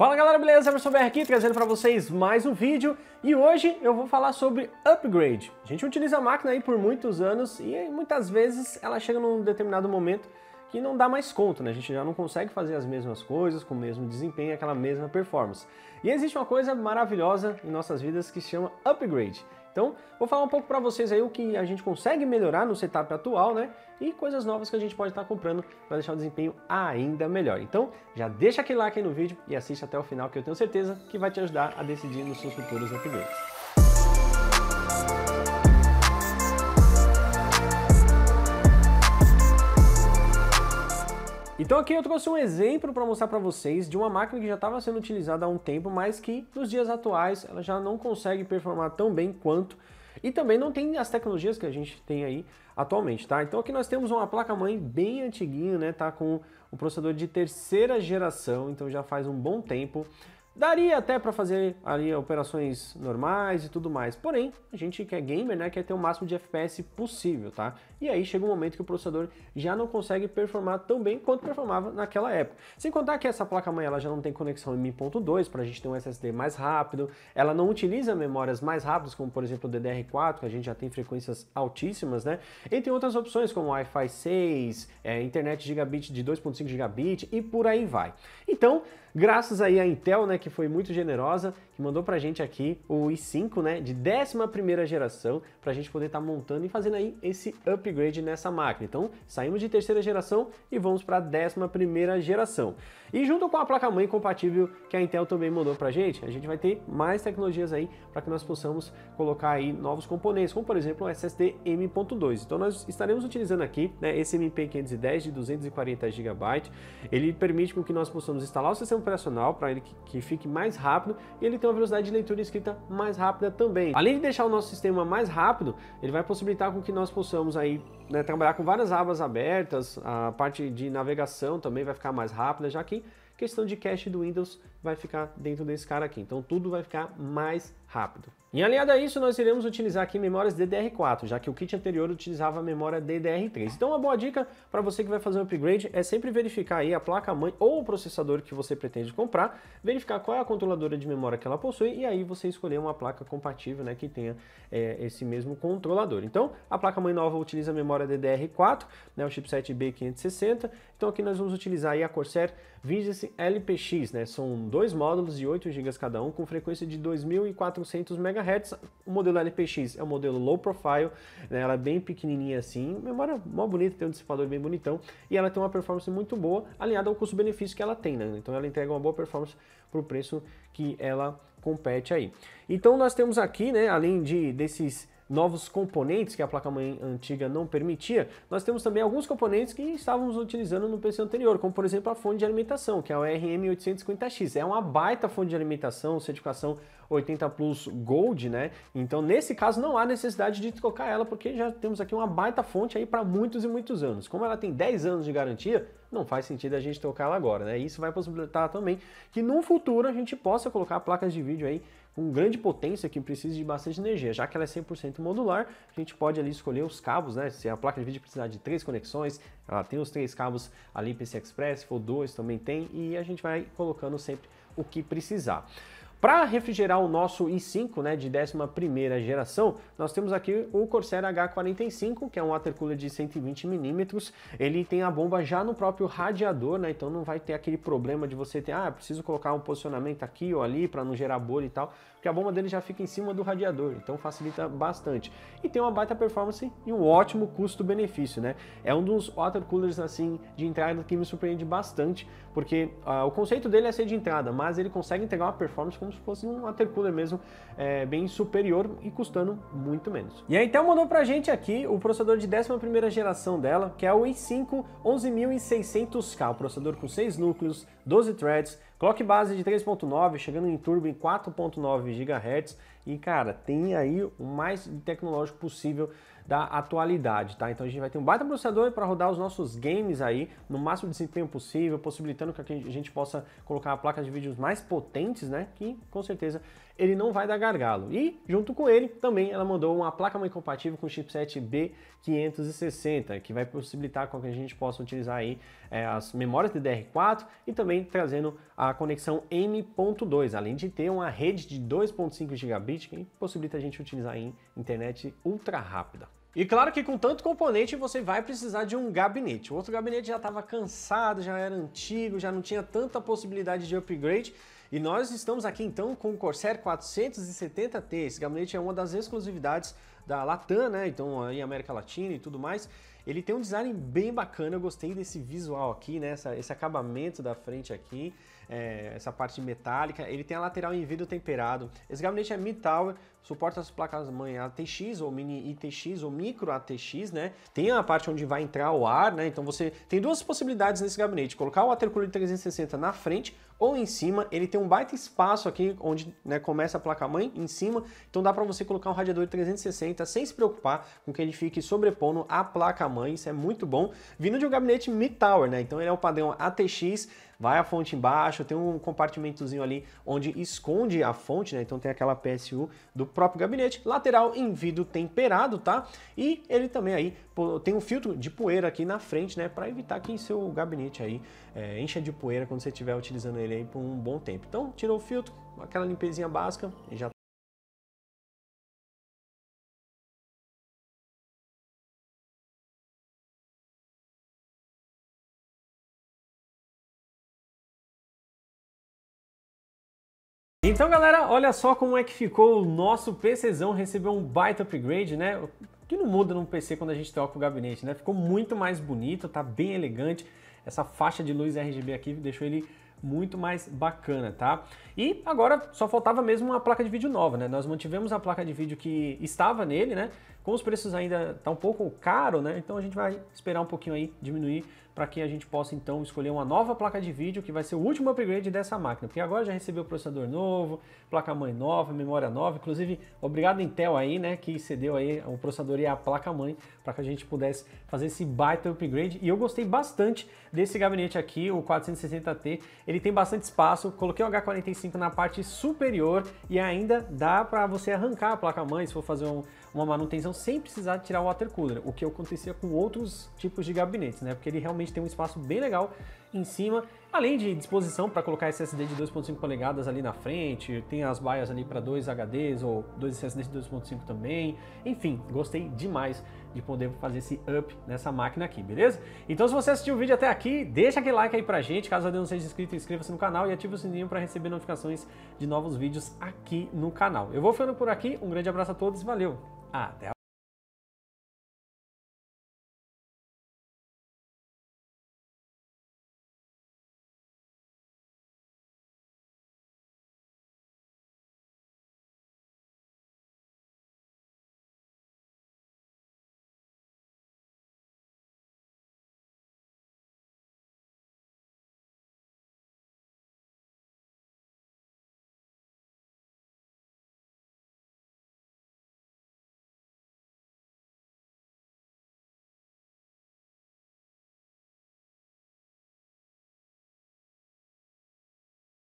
Fala galera, beleza? Everson BR aqui, trazendo para vocês mais um vídeo e hoje eu vou falar sobre upgrade. A gente utiliza a máquina aí por muitos anos e muitas vezes ela chega num determinado momento que não dá mais conta, né? A gente já não consegue fazer as mesmas coisas com o mesmo desempenho, aquela mesma performance. E existe uma coisa maravilhosa em nossas vidas que se chama upgrade. Então, vou falar um pouco para vocês aí o que a gente consegue melhorar no setup atual, né? E coisas novas que a gente pode estar tá comprando para deixar o desempenho ainda melhor. Então, já deixa aquele like aí no vídeo e assiste até o final que eu tenho certeza que vai te ajudar a decidir nos seus futuros upgrades. Então aqui eu trouxe um exemplo para mostrar para vocês de uma máquina que já estava sendo utilizada há um tempo, mas que nos dias atuais ela já não consegue performar tão bem quanto e também não tem as tecnologias que a gente tem aí atualmente, tá? Então aqui nós temos uma placa-mãe bem antiguinha, né? Tá com um processador de terceira geração, então já faz um bom tempo. Daria até para fazer ali operações normais e tudo mais, porém, a gente que é gamer, né, quer ter o máximo de FPS possível, tá? E aí chega um momento que o processador já não consegue performar tão bem quanto performava naquela época. Sem contar que essa placa-mãe ela já não tem conexão M.2 para a gente ter um SSD mais rápido, ela não utiliza memórias mais rápidas, como por exemplo o DDR4, que a gente já tem frequências altíssimas, né? Entre outras opções como Wi-Fi 6, é, internet gigabit de 2.5 gigabit e por aí vai. Então, graças aí à Intel, né, que foi muito generosa que mandou pra gente aqui o i5, né, de 11 geração, pra gente poder estar tá montando e fazendo aí esse upgrade nessa máquina. Então, saímos de terceira geração e vamos para 11 geração. E junto com a placa-mãe compatível que a Intel também mandou pra gente, a gente vai ter mais tecnologias aí para que nós possamos colocar aí novos componentes, como por exemplo o SSD M.2. Então, nós estaremos utilizando aqui, né, esse MP510 de 240 GB. Ele permite com que nós possamos instalar o sistema operacional para ele que, que fique mais rápido e ele tem uma velocidade de leitura e escrita mais rápida também. Além de deixar o nosso sistema mais rápido, ele vai possibilitar com que nós possamos aí né, trabalhar com várias abas abertas, a parte de navegação também vai ficar mais rápida, já que questão de cache do Windows vai ficar dentro desse cara aqui. Então tudo vai ficar mais rápido. E aliado a isso, nós iremos utilizar aqui memórias DDR4, já que o kit anterior utilizava a memória DDR3. Então uma boa dica para você que vai fazer um upgrade é sempre verificar aí a placa-mãe ou o processador que você pretende comprar, verificar qual é a controladora de memória que ela possui e aí você escolher uma placa compatível né, que tenha é, esse mesmo controlador. Então a placa-mãe nova utiliza a memória DDR4, né, o chipset B560, então aqui nós vamos utilizar aí a Corsair Vindice LPX, né, são dois módulos de 8 GB cada um, com frequência de 2.400 MHz. O modelo LPX é um modelo low profile, né? ela é bem pequenininha assim, memória mó bonita, tem um dissipador bem bonitão, e ela tem uma performance muito boa, alinhada ao custo-benefício que ela tem, né? Então ela entrega uma boa performance para o preço que ela compete aí. Então nós temos aqui, né, além de desses novos componentes que a placa-mãe antiga não permitia, nós temos também alguns componentes que estávamos utilizando no PC anterior, como por exemplo a fonte de alimentação, que é o RM850X. É uma baita fonte de alimentação, certificação 80 Plus Gold, né? Então, nesse caso, não há necessidade de trocar ela, porque já temos aqui uma baita fonte aí para muitos e muitos anos. Como ela tem 10 anos de garantia, não faz sentido a gente trocar ela agora, né? Isso vai possibilitar também que no futuro a gente possa colocar placas de vídeo aí com grande potência que precisa de bastante energia. Já que ela é 100% modular, a gente pode ali escolher os cabos, né? Se a placa de vídeo precisar de três conexões, ela tem os três cabos ali PC Express, se for dois também tem, e a gente vai colocando sempre o que precisar. Para refrigerar o nosso i5 né, de 11 geração, nós temos aqui o Corsair H45, que é um water cooler de 120mm. Ele tem a bomba já no próprio radiador, né, então não vai ter aquele problema de você ter, ah, preciso colocar um posicionamento aqui ou ali para não gerar bolha e tal, porque a bomba dele já fica em cima do radiador, então facilita bastante. E tem uma baita performance e um ótimo custo-benefício. Né? É um dos coolers assim, de entrada que me surpreende bastante, porque ah, o conceito dele é ser de entrada, mas ele consegue entregar uma performance como como se fosse um cooler mesmo, é, bem superior e custando muito menos. E a Intel mandou pra gente aqui o processador de 11ª geração dela, que é o i5 11600K, o processador com 6 núcleos, 12 threads, clock base de 3.9, chegando em turbo em 4.9 GHz e cara, tem aí o mais tecnológico possível da atualidade, tá? Então a gente vai ter um baita processador para rodar os nossos games aí no máximo de desempenho possível, possibilitando que a gente possa colocar placas de vídeos mais potentes, né? Que com certeza ele não vai dar gargalo. E junto com ele também ela mandou uma placa mãe compatível com o chipset B560, que vai possibilitar com que a gente possa utilizar aí é, as memórias DDR4 e também também trazendo a conexão M.2, além de ter uma rede de 2.5 gigabit que possibilita a gente utilizar em internet ultra rápida. E claro que com tanto componente você vai precisar de um gabinete. O outro gabinete já estava cansado, já era antigo, já não tinha tanta possibilidade de upgrade e nós estamos aqui então com o Corsair 470T. Esse gabinete é uma das exclusividades da Latam, né? Então aí América Latina e tudo mais. Ele tem um design bem bacana, eu gostei desse visual aqui, né? Essa, esse acabamento da frente aqui é, essa parte metálica. Ele tem a lateral em vidro temperado. Esse gabinete é mid-tower, suporta as placas-mãe ATX ou mini ITX ou micro ATX, né? Tem a parte onde vai entrar o ar, né? Então você tem duas possibilidades nesse gabinete, colocar o watercooler 360 na frente ou em cima. Ele tem um baita espaço aqui onde né, começa a placa-mãe em cima, então dá para você colocar um radiador 360 sem se preocupar com que ele fique sobrepondo a placa-mãe, isso é muito bom. Vindo de um gabinete mid-tower, né? Então ele é o padrão ATX, vai a fonte embaixo, tem um compartimentozinho ali onde esconde a fonte, né? Então tem aquela PSU do próprio gabinete, lateral em vidro temperado, tá? E ele também aí tem um filtro de poeira aqui na frente, né? Para evitar que seu gabinete aí é, encha de poeira quando você estiver utilizando ele aí por um bom tempo. Então tirou o filtro, aquela limpezinha básica e já Então galera, olha só como é que ficou o nosso PCzão, recebeu um baita upgrade, né? O que não muda num PC quando a gente troca o gabinete, né? Ficou muito mais bonito, tá bem elegante, essa faixa de luz RGB aqui deixou ele muito mais bacana, tá? E agora só faltava mesmo uma placa de vídeo nova, né? Nós mantivemos a placa de vídeo que estava nele, né? os preços ainda tá um pouco caro, né? Então a gente vai esperar um pouquinho aí diminuir para que a gente possa então escolher uma nova placa de vídeo que vai ser o último upgrade dessa máquina, porque agora já recebeu processador novo, placa-mãe nova, memória nova, inclusive obrigado Intel aí, né, que cedeu aí o processador e a placa-mãe para que a gente pudesse fazer esse baita upgrade. E eu gostei bastante desse gabinete aqui, o 460T, ele tem bastante espaço, coloquei o H45 na parte superior e ainda dá para você arrancar a placa-mãe se for fazer um uma manutenção sem precisar tirar o water cooler, o que acontecia com outros tipos de gabinetes, né? Porque ele realmente tem um espaço bem legal em cima, além de disposição para colocar SSD de 2.5 polegadas ali na frente, tem as baias ali para dois HDs ou dois SSDs de 2.5 também. Enfim, gostei demais de poder fazer esse up nessa máquina aqui, beleza? Então se você assistiu o vídeo até aqui, deixa aquele like aí pra gente, caso ainda não seja inscrito, inscreva-se no canal e ative o sininho para receber notificações de novos vídeos aqui no canal. Eu vou ficando por aqui, um grande abraço a todos, valeu, até a